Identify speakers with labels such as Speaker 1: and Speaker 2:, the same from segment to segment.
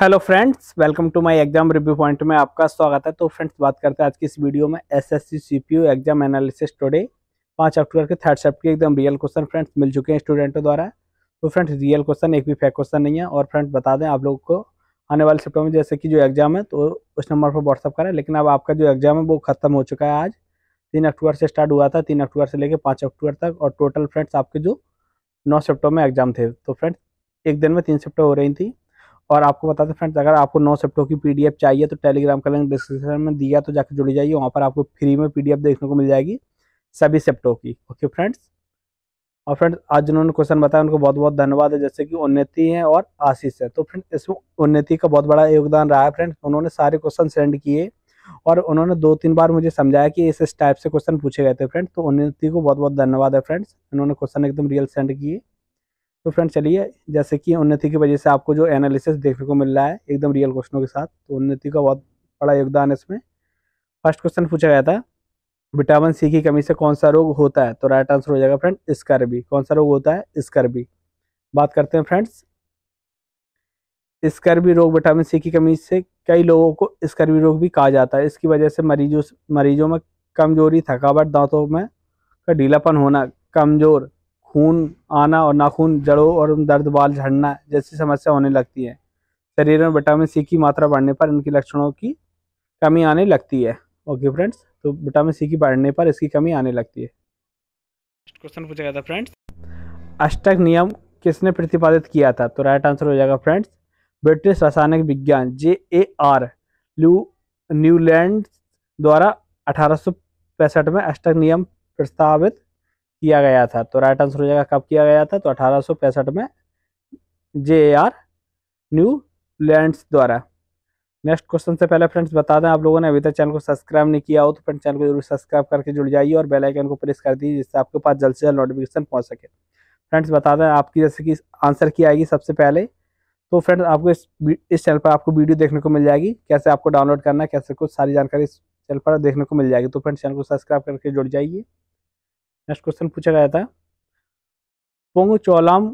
Speaker 1: hello friends welcome to my exam review point में आपका स्वागत है तो फ्रेंड्स बात करते हैं आज की इस वीडियो में SSC CPO exam analysis today पांच अक्टूबर के थर्ड चैप्टर के एकदम रियल क्वेश्चन फ्रेंड्स मिल चुके हैं स्टूडेंटों द्वारा तो फ्रेंड्स रियल क्वेश्चन एक भी फेक क्वेश्चन नहीं है और फ्रेंड्स बता दें आप लोगों को आने वाले सेप्टर में जैसे कि जो एग्जाम है तो उस नंबर पर व्हाट्सअप करें लेकिन अब आपका जो एग्जाम है वो खत्म हो चुका है आज तीन अक्टूबर से स्टार्ट हुआ था तीन अक्टूबर से लेकर पाँच अक्टूबर तक और टोटल फ्रेंड्स आपके जो नौ सेप्टर में एग्जाम थे तो फ्रेंड्स एक दिन में तीन सेप्टर हो रही थी और आपको बता दें फ्रेंड्स अगर आपको नौ सेप्टो की पीडीएफ चाहिए तो टेलीग्राम का लिंक डिस्क्रिप्शन में दिया तो जाकर जुड़ी जाइए वहाँ पर आपको फ्री में पीडीएफ देखने को मिल जाएगी सभी सेप्टो की ओके फ्रेंड्स और फ्रेंड्स आज जिन्होंने क्वेश्चन बताया उनको बहुत बहुत धन्यवाद है जैसे कि उन्नति है और आशीष है तो फ्रेंड्स इसमें उन्नति का बहुत बड़ा योगदान रहा है फ्रेंड्स उन्होंने सारे क्वेश्चन सेंड किए और उन्होंने दो तीन बार मुझे समझाया कि इस टाइप से क्वेश्चन पूछे गए थे फ्रेंड्स तो उन्नति को बहुत बहुत धन्यवाद है फ्रेंड्स उन्होंने क्वेश्चन एकदम रियल सेंड किए तो फ्रेंड चलिए जैसे कि उन्नति की वजह से आपको जो एनालिसिस देखने को मिल रहा है एकदम रियल क्वेश्चनों के साथ तो उन्नति का बहुत बड़ा योगदान है इसमें फर्स्ट क्वेश्चन पूछा गया था विटामिन सी की कमी से कौन सा रोग होता है तो राइट आंसर हो जाएगा फ्रेंड स्कर्बी कौन सा रोग होता है स्कर्बी बात करते हैं फ्रेंड्स स्कर्बी रोग विटामिन सी की कमी से कई लोगों को स्कर्बी रोग भी कहा जाता है इसकी वजह से मरीजों मरीजों में कमजोरी थकावट दांतों में का ढीलापन होना कमजोर खून आना और नाखून जड़ों और दर्द बाल झड़ना जैसी समस्या होने लगती है शरीर में विटामिन सी की मात्रा बढ़ने पर इनके लक्षणों की कमी आने लगती है ओके फ्रेंड्स तो विटामिन सी की बढ़ने पर इसकी कमी आने लगती है क्वेश्चन पूछा गया था फ्रेंड्स अष्टक नियम किसने प्रतिपादित किया था तो राइट आंसर हो जाएगा फ्रेंड्स ब्रिटिश रासायनिक विज्ञान जे ए आर ल्यू न्यूलैंड द्वारा अठारह में अष्टक नियम प्रस्तावित किया गया था तो राइट आंसर हो जाएगा कब किया गया था तो अठारह में जे आर न्यू लैंड्स द्वारा नेक्स्ट क्वेश्चन से पहले फ्रेंड्स बता दें आप लोगों ने अभी तक चैनल को सब्सक्राइब नहीं किया हो तो फ्रेंड चैनल को जरूर सब्सक्राइब करके जुड़ जाइए और बेल आइकन को प्रेस कर दीजिए जिससे आपके पास जल्द से जल्द नोटिफिकेशन पहुंच सके फ्रेंड्स बता दें आपकी जैसे कि आंसर की आएगी सबसे पहले तो फ्रेंड्स आपको इस इस चैनल पर आपको वीडियो देखने को मिल जाएगी कैसे आपको डाउनलोड करना है कैसे कुछ सारी जानकारी इस चैनल पर देखने को मिल जाएगी तो फ्रेंड्स चैनल को सब्सक्राइब करके जुड़ जाइए नेक्स्ट क्वेश्चन पूछा गया था पोंग चोलाम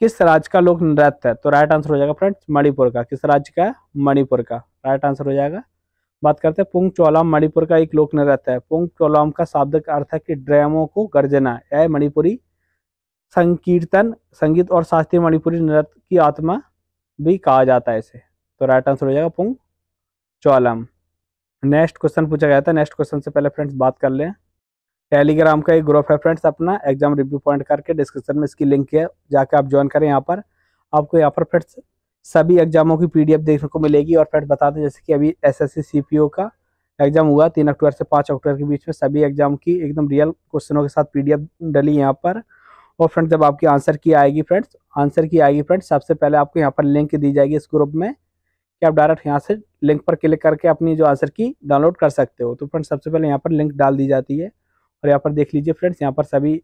Speaker 1: किस राज्य का लोक नृत्य है तो राइट आंसर हो जाएगा फ्रेंड्स मणिपुर का किस राज्य का मणिपुर का राइट आंसर हो जाएगा बात करते हैं पुंग चोलाम मणिपुर का एक लोक नृत्य है पुंग चोलाम का शाब्दिक अर्थ है कि ड्रैमों को गर्जना यह मणिपुरी संकीर्तन संगीत और शास्त्रीय मणिपुरी नृत्य की आत्मा भी कहा जाता है इसे तो राइट आंसर हो जाएगा पुंग चोलाम नेक्स्ट क्वेश्चन पूछा गया था नेक्स्ट क्वेश्चन से पहले फ्रेंड्स बात कर लें टेलीग्राम का एक ग्रुप है फ्रेंड्स अपना एग्जाम रिव्यू पॉइंट करके डिस्क्रिप्शन में इसकी लिंक है जाके आप ज्वाइन करें यहाँ पर आपको यहाँ पर फ्रेंड्स सभी एग्जामों की पीडीएफ देखने को मिलेगी और फ्रेंड्स बता दें जैसे कि अभी एसएससी सीपीओ का एग्जाम हुआ तीन अक्टूबर से पाँच अक्टूबर के बीच में सभी एग्जाम की एकदम रियल क्वेश्चनों के साथ पीडीएफ डली यहाँ पर और फ्रेंड्स जब आपकी आंसर की आएगी फ्रेंड्स आंसर की आएगी फ्रेंड्स सबसे पहले आपको यहाँ पर लिंक दी जाएगी इस ग्रुप में कि आप डायरेक्ट यहाँ से लिंक पर क्लिक करके अपनी जो आंसर की डाउनलोड कर सकते हो तो फ्रेंड्स सबसे पहले यहाँ पर लिंक डाल दी जाती है और यहाँ पर देख लीजिए फ्रेंड्स यहाँ पर सभी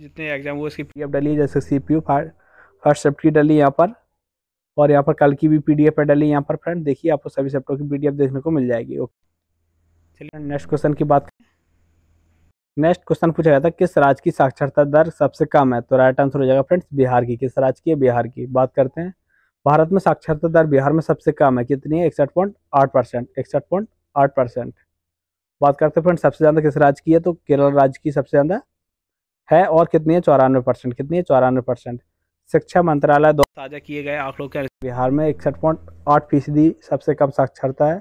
Speaker 1: जितने एग्जाम वो उसकी पी डली जैसे सी पी यू फर्स्ट सेप्ट की डली यहाँ पर और यहाँ पर कल की भी पी डी एफ डली यहाँ पर फ्रेंड देखिए आपको सभी सेप्टों की पी डी एफ देखने को मिल जाएगी ओके चलिए नेक्स्ट क्वेश्चन की बात नेक्स्ट क्वेश्चन पूछा गया था किस राज्य की साक्षरता दर सबसे कम है तो राइट आंसर हो जाएगा फ्रेंड्स बिहार की किस राज्य की है बिहार की बात करते हैं भारत में साक्षरता दर बिहार में सबसे कम है कितनी है इकसठ पॉइंट आठ परसेंट इकसठ पॉइंट आठ परसेंट बात करते हैं फ्रेंड सबसे ज़्यादा किस राज्य की है तो केरल राज्य की सबसे ज़्यादा है और कितनी है चौरानवे परसेंट कितनी है चौरानवे परसेंट शिक्षा मंत्रालय दो साझा किए गए आंकड़ों के बिहार में इकसठ पॉइंट आठ फीसदी सबसे कम साक्षरता है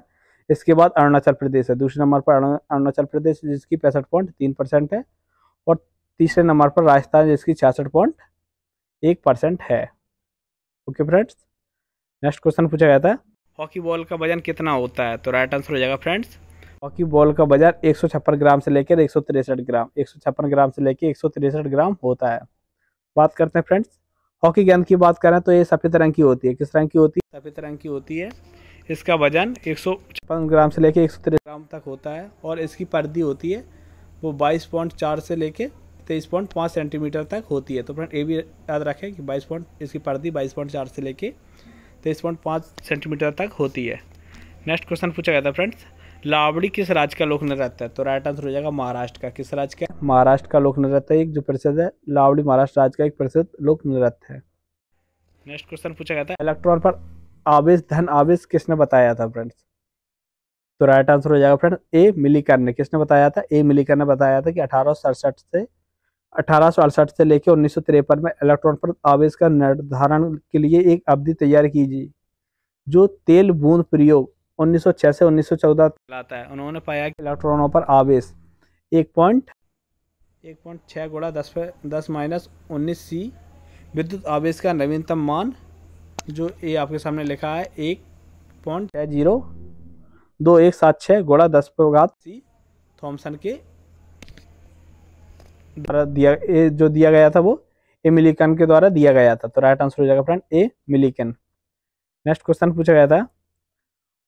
Speaker 1: इसके बाद अरुणाचल प्रदेश है दूसरे नंबर पर अरुणाचल प्रदेश जिसकी पैंसठ है और तीसरे नंबर पर राजस्थान जिसकी छियासठ है ओके फ्रेंड्स नेक्स्ट क्वेश्चन पूछा गया था हॉकी बॉल का वजन कितना होता है तो राइट आंसर हो जाएगा फ्रेंड्स हॉकी बॉल का बाजार एक ग्राम से लेकर एक ग्राम एक ग्राम से लेकर एक ग्राम होता है बात करते हैं फ्रेंड्स हॉकी गेंद की बात करें तो ये सफ़ेद रंग की होती है किस रंग की होती है सफ़ेद रंग की होती है इसका वजन एक ग्राम से लेकर एक ग्राम तक होता है और इसकी पर्दी होती है वो बाईस पॉइंट चार से लेकर तेईस पॉइंट पाँच सेंटीमीटर तक होती है तो फ्रेंड ये भी याद रखें कि बाईस पॉइंट इसकी पर्दी बाईस पॉइंट चार से लेकर तेईस पॉइंट पाँच सेंटीमीटर तक होती है नेक्स्ट क्वेश्चन पूछा गया था फ्रेंड्स लावड़ी किस राज्य का लोक नृत्य है तो राइट आंसर हो जाएगा महाराष्ट्र का किस राज्य का महाराष्ट्र का लोक नृत्य एक जो प्रसिद्ध है लावड़ी महाराष्ट्र राज्य का एक प्रसिद्ध लोक नृत्य है नेक्स्ट क्वेश्चन पूछा गया था इलेक्ट्रॉन पर आवेश धन आवेश किसने बताया था फ्रेंड्स तो राइट आंसर हो जाएगा फ्रेंड ए मिलीकर ने किसने बताया था ए मिलीकर ने बताया था कि अठारह से अठारह से लेकर उन्नीस में इलेक्ट्रॉन पर आवेश का निर्धारण के लिए एक अवधि तैयार कीजिए जो तेल बूंद प्रयोग 1906 से 1914 चौदह है उन्होंने पाया कि इलेक्ट्रॉनों पर आवेश एक पॉइंट एक पॉइंट छः गुड़ा दस पे दस माइनस उन्नीस सी विद्युत आवेश का नवीनतम मान जो ये आपके सामने लिखा है एक पॉइंट छः जीरो दो एक सात छः गुड़ा दस प्रघात तो सी थॉमसन के द्वारा दिया ए, जो दिया गया था वो ए मिलीकन के द्वारा दिया गया था तो राइट आंसर हो जाएगा friend A Millikan next question पूछा गया था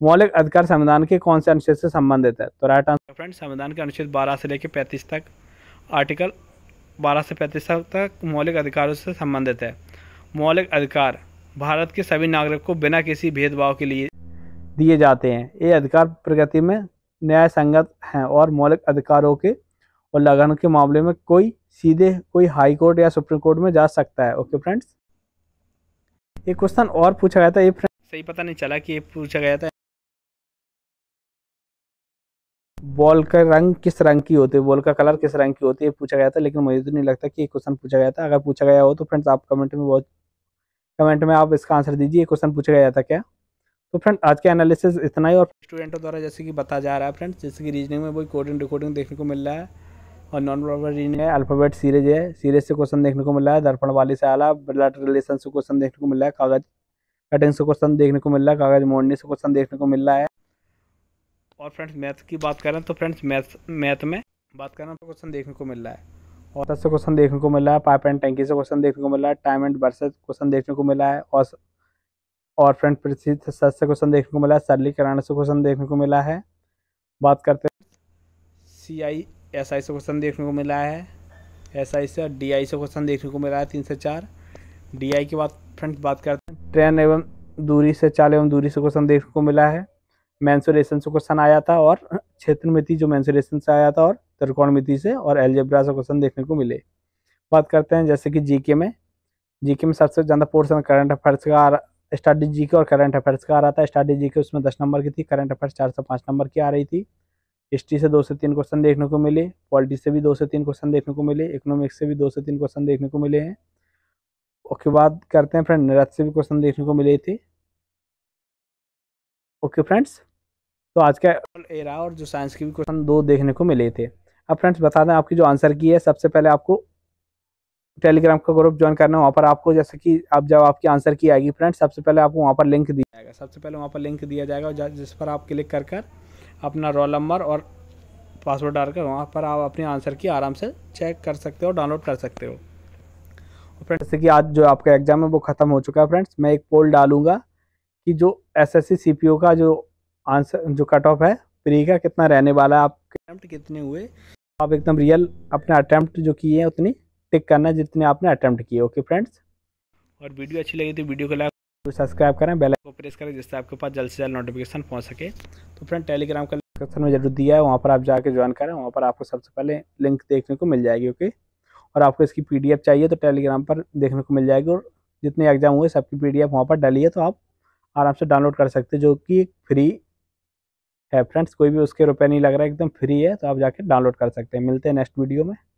Speaker 1: मौलिक अधिकार संविधान के कौन से अनुच्छेद से संबंधित है तो राइट आंसर फ्रेंड संविधान के अनुच्छेद 12 से लेकर 35 तक आर्टिकल 12 से 35 तक मौलिक अधिकारों से संबंधित है मौलिक अधिकार भारत के सभी नागरिक को बिना किसी भेदभाव के लिए दिए जाते हैं ये अधिकार प्रगति में न्याय संगत हैं और मौलिक अधिकारों के उल्लंघन के मामले में कोई सीधे कोई हाई कोर्ट या सुप्रीम कोर्ट में जा सकता है ओके फ्रेंड्स ये क्वेश्चन और पूछा गया था ये सही पता नहीं चला कि ये पूछा गया था बॉल का रंग किस रंग की होती है बॉल का कलर किस रंग की होती है पूछा गया था लेकिन मुझे तो नहीं लगता कि ये क्वेश्चन पूछा गया था अगर पूछा गया हो तो फ्रेंड्स आप कमेंट में बहुत कमेंट में आप इसका आंसर दीजिए क्वेश्चन पूछा गया था क्या तो फ्रेंड आज के एनालिसिस इतना ही और स्टूडेंटों द्वारा जैसे कि बता जा रहा है फ्रेंड्स जैसे कि रीजनिंग में वही कोडिंग रिकॉर्डिंग देखने को मिल रहा है और नॉन प्रॉपर रीजनिंग है अल्फाबेट सीरीज है सीरीज से क्वेश्चन देखने को मिल रहा है दर्पण वाली से आला ब्लड रिलेशन से क्वेश्चन देखने को मिल रहा है कागज कटिंग से क्वेश्चन देखने को मिल रहा है कागज मोड़ने से क्वेश्चन देखने को मिल रहा है और फ्रेंड्स मैथ की बात करें तो फ्रेंड्स मैथ मैथ में बात करें तो क्वेश्चन देखने को मिल रहा है और से क्वेश्चन देखने को मिल रहा है पाइप एंड टैंकी से क्वेश्चन देखने को मिला है टाइम एंड बर्सेज क्वेश्चन देखने को मिला है और और फ्रेंड प्रसिद्ध सच से क्वेश्चन देखने को मिला है सरलीकरण से क्वेश्चन देखने को मिला है बात करते हैं सी आई एस आई से क्वेश्चन देखने को मिला है एस आई से डी आई से क्वेश्चन देखने को मिला है तीन से चार डी आई की बात फ्रेंड्स बात करते हैं ट्रेन एवं दूरी से चाल एवं दूरी से क्वेश्चन देखने को मिला है मैंसुरेशन से क्वेश्चन आया था और क्षेत्रमिति जो मैंसुरेशन से आया था और मिति से और एलजेब्रा से क्वेश्चन देखने को मिले बात करते हैं जैसे कि जीके में जीके में सबसे ज़्यादा पोर्सन करंट अफेयर्स का आ रहा स्टडी जीके और करंट अफेयर्स का आ रहा था स्टडी जीके उसमें दस नंबर की थी करंट अफेयर्स चार से पाँच नंबर की आ रही थी हिस्ट्री से दो से तीन क्वेश्चन देखने को मिले पॉलिटी से भी दो से तीन क्वेश्चन देखने को मिले इकोनॉमिक्स से भी दो से तीन क्वेश्चन देखने को मिले हैं ओके बाद करते हैं फ्रेंड निरत से भी क्वेश्चन देखने को मिले थे ओके फ्रेंड्स तो आज का एरा और जो साइंस के भी क्वेश्चन दो देखने को मिले थे अब फ्रेंड्स बता दें आपकी जो आंसर की है सबसे पहले आपको टेलीग्राम का ग्रुप ज्वाइन करना है वहाँ पर आपको जैसे कि आप जब आपकी आंसर की आएगी फ्रेंड्स सबसे पहले आपको वहाँ पर लिंक दिया जाएगा सबसे पहले वहाँ पर लिंक दिया जाएगा जिस पर आप क्लिक कर कर अपना रोल नंबर और पासवर्ड डालकर वहाँ पर आप अपने आंसर की आराम से चेक कर सकते हो डाउनलोड कर सकते हो फ्रेंड्स जैसे कि आज जो आपका एग्ज़ाम है वो ख़त्म हो चुका है फ्रेंड्स मैं एक पोल डालूंगा कि जो एस एस का जो आंसर जो कट ऑफ है प्री का कितना रहने वाला है आपके अटैम्प्ट कितने हुए आप एकदम रियल अपने अटैम्प्ट जो किए हैं उतनी टिक करना जितने आपने अटैम्प्ट किए ओके फ्रेंड्स और वीडियो अच्छी लगी तो वीडियो को लाइक तो सब्सक्राइब करें बेल को प्रेस करें जिससे आपके पास जल्द से जल्द नोटिफिकेशन पहुँच सके तो फ्रेंड टेलीग्राम का डिस्क्रिप्शन में जरूर दिया है वहाँ पर आप जाकर ज्वाइन करें वहाँ पर आपको सबसे पहले लिंक देखने को मिल जाएगी ओके और आपको इसकी पी चाहिए तो टेलीग्राम पर देखने को मिल जाएगी और जितने एग्जाम हुए सबकी पी डी एफ वहाँ पर डाली है तो आप आराम से डाउनलोड कर सकते हैं जो कि फ्री है फ्रेंड्स कोई भी उसके रुपये नहीं लग रहा है एकदम फ्री है तो आप जाके डाउनलोड कर सकते हैं मिलते हैं नेक्स्ट वीडियो में